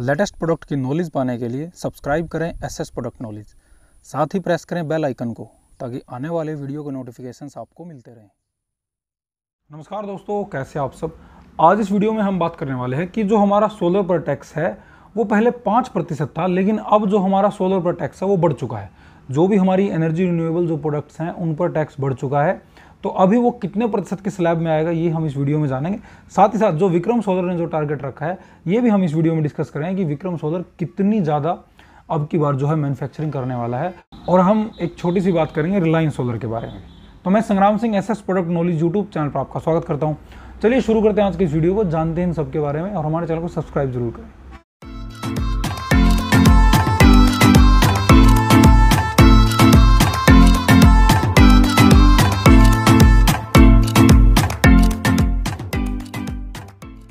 latest product की knowledge पाने के लिए सब्सक्राइब करें एस एस प्रोडक्ट नॉलेज साथ ही प्रेस करें बेल आइकन को ताकि आने वाले वीडियो के नोटिफिकेशन आपको मिलते रहें नमस्कार दोस्तों कैसे आप सब आज इस वीडियो में हम बात करने वाले हैं कि जो हमारा सोलर पर टैक्स है वो पहले पाँच प्रतिशत था लेकिन अब जो हमारा सोलर पर टैक्स है वो बढ़ चुका है जो भी हमारी एनर्जी रिन्यूएबल जो प्रोडक्ट्स हैं उन पर टैक्स बढ़ चुका है तो अभी वो कितने प्रतिशत के स्लैब में आएगा ये हम इस वीडियो में जानेंगे साथ ही साथ जो विक्रम सोदर ने जो टारगेट रखा है ये भी हम इस वीडियो में डिस्कस करेंगे कि विक्रम सोदर कितनी ज़्यादा अब की बार जो है मैन्युफैक्चरिंग करने वाला है और हम एक छोटी सी बात करेंगे रिलायंस सोलर के बारे में तो मैं Sangram Singh S S product knowledge YouTube channel पर आपका स्वागत करता हूँ चलिए शुरू करते हैं आज के इस वीडियो को जानते हैं इन सबके बारे में और हमारे चैनल को सब्सक्राइब जरूर करें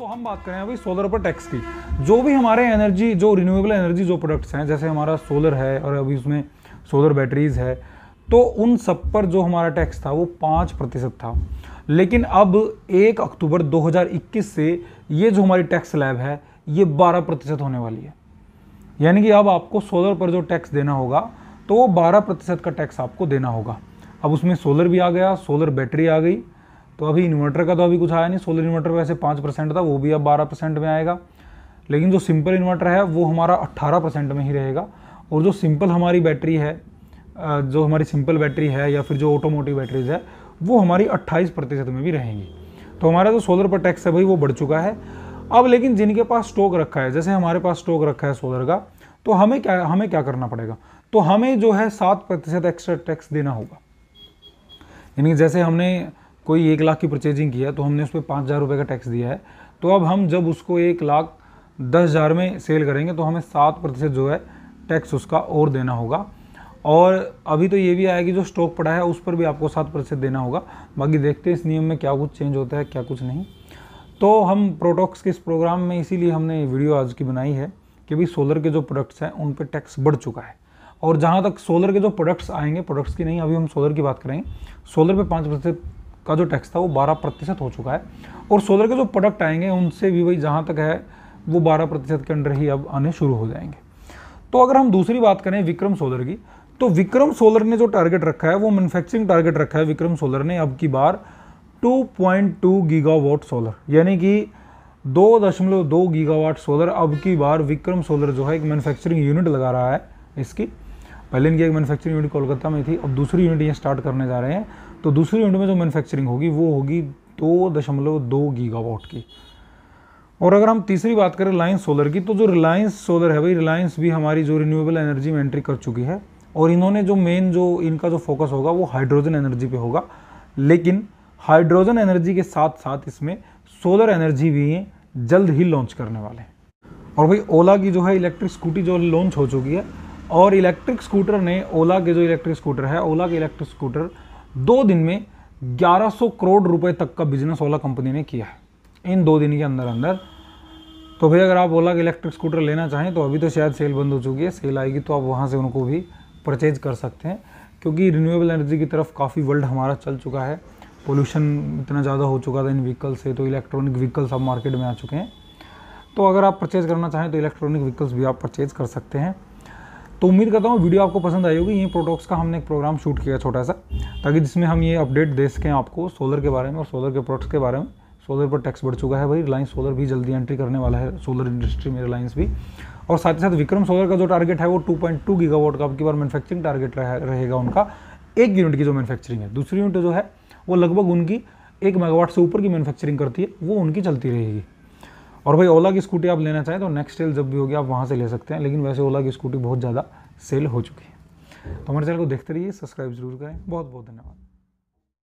तो हम बात करें अभी सोलर पर टैक्स की जो भी हमारे एनर्जी जो रिन्यूएबल एनर्जी जो प्रोडक्ट्स हैं जैसे हमारा सोलर है और अभी उसमें सोलर बैटरीज है तो उन सब पर जो हमारा टैक्स था वो पाँच प्रतिशत था लेकिन अब एक अक्टूबर 2021 से ये जो हमारी टैक्स लैब है ये बारह प्रतिशत होने वाली है यानी कि अब आपको सोलर पर जो टैक्स देना होगा तो वो बारह प्रतिशत का टैक्स आपको देना होगा अब उसमें सोलर भी आ गया सोलर बैटरी आ गई तो अभी इन्वर्टर का तो अभी कुछ आया नहीं सोलर इन्वर्टर वैसे पाँच परसेंट था वो भी अब बारह परसेंट में आएगा लेकिन जो सिंपल इन्वर्टर है वो हमारा अट्ठारह परसेंट में ही रहेगा और जो सिंपल हमारी बैटरी है जो हमारी सिंपल बैटरी है या फिर जो ऑटोमोटिव बैटरीज है वो हमारी अट्ठाईस प्रतिशत में भी रहेंगी तो हमारा जो सोलर पर टैक्स है भाई वो बढ़ चुका है अब लेकिन जिनके पास स्टॉक रखा है जैसे हमारे पास स्टॉक रखा है सोलर का तो हमें क्या हमें क्या करना पड़ेगा तो हमें जो है सात प्रतिशत एक्स्ट्रा टैक्स देना होगा यानी जैसे हमने कोई एक लाख की परचेजिंग किया तो हमने उस पर पाँच हज़ार रुपये का टैक्स दिया है तो अब हम जब उसको एक लाख दस हज़ार में सेल करेंगे तो हमें सात प्रतिशत जो है टैक्स उसका और देना होगा और अभी तो ये भी आया कि जो स्टॉक पड़ा है उस पर भी आपको सात प्रतिशत देना होगा बाकी देखते हैं इस नियम में क्या कुछ चेंज होता है क्या कुछ नहीं तो हम प्रोडक्ट्स के इस प्रोग्राम में इसीलिए हमने वीडियो आज की बनाई है कि भाई सोलर के जो प्रोडक्ट्स हैं उन पर टैक्स बढ़ चुका है और जहाँ तक सोलर के जो प्रोडक्ट्स आएंगे प्रोडक्ट्स की नहीं अभी हम सोलर की बात करेंगे सोलर पर पाँच प्रतिशत का जो टैक्स था वो बारह प्रतिशत हो चुका है और सोलर के जो प्रोडक्ट आएंगे उनसे भी वही जहाँ तक है वो बारह प्रतिशत के अंडर ही अब आने शुरू हो जाएंगे तो अगर हम दूसरी बात करें विक्रम सोलर की तो विक्रम सोलर ने जो टारगेट रखा है वो मैनुफैक्चरिंग टारगेट रखा है विक्रम सोलर ने अब की बार टू पॉइंट सोलर यानी कि दो दशमलव दो गीगावाट सोलर अब की बार विक्रम सोलर जो है एक मैन्युफैक्चरिंग यूनिट लगा रहा है इसकी पहले इनकी एक मैन्युफैक्चरिंग यूनिट कोलकाता में थी अब दूसरी यूनिट ये स्टार्ट करने जा रहे हैं तो दूसरी यूनिट में जो मैन्युफैक्चरिंग होगी वो होगी दो दशमलव दो गीगावाट की और अगर हम तीसरी बात करें रिलायंस सोलर की तो जो रिलायंस सोलर है भाई रिलायंस भी हमारी जो रिन्यूएबल एनर्जी में एंट्री कर चुकी है और इन्होंने जो मेन जो इनका जो फोकस होगा वो हाइड्रोजन एनर्जी पे होगा लेकिन हाइड्रोजन एनर्जी के साथ साथ इसमें सोलर एनर्जी भी जल्द ही लॉन्च करने वाले हैं और भाई ओला की जो है इलेक्ट्रिक स्कूटी जो लॉन्च हो चुकी है और इलेक्ट्रिक स्कूटर ने ओला के जो इलेक्ट्रिक स्कूटर है ओला के इलेक्ट्रिक स्कूटर दो दिन में 1100 करोड़ रुपए तक का बिजनेस ओला कंपनी ने किया है इन दो दिन के अंदर अंदर तो भाई अगर आप ओला के इलेक्ट्रिक स्कूटर लेना चाहें तो अभी तो शायद सेल बंद हो चुकी है सेल आएगी तो आप वहाँ से उनको भी परचेज कर सकते हैं क्योंकि रिन्यूएबल एनर्जी की तरफ काफ़ी वर्ल्ड हमारा चल चुका है पोल्यूशन इतना ज़्यादा हो चुका था इन व्हीकल से तो इलेक्ट्रॉनिक व्हीकल्स अब मार्केट में आ चुके हैं तो अगर आप परचेज़ करना चाहें तो इलेक्ट्रॉनिक व्हीकल्स भी आप परचेज़ कर सकते हैं तो उम्मीद करता हूँ वीडियो आपको पसंद आई होगी ये प्रोडक्ट्स का हमने एक प्रोग्राम शूट किया छोटा सा ताकि जिसमें हम ये अपडेट दे सकें आपको सोलर के बारे में और सोलर के प्रोडक्ट्स के बारे में सोलर पर टैक्स बढ़ चुका है भाई रिलायंस सोलर भी जल्दी एंट्री करने वाला है सोलर इंडस्ट्री में रिलायंस भी और साथ ही साथ विक्रम सोलर का जो टारगेट है वो 2.2 गीगावाट का आपकी बार मैन्युफैक्चरिंग टारगेट रहेगा उनका एक यूनिट की जो मैन्युफैक्चरिंग है दूसरी यूनिट जो है वो लगभग उनकी एक मेगावाट से ऊपर की मैन्युफैक्चरिंग करती है वो उनकी चलती रहेगी और भाई ओला की स्कूटी आप लेना चाहें तो नेक्स्ट सेल जब भी होगी आप वहाँ से ले सकते हैं लेकिन वैसे ओला की स्कूटी बहुत ज़्यादा सेल हो चुकी है तो हमारे चैनल को देखते रहिए सब्सक्राइब जरूर करें बहुत बहुत धन्यवाद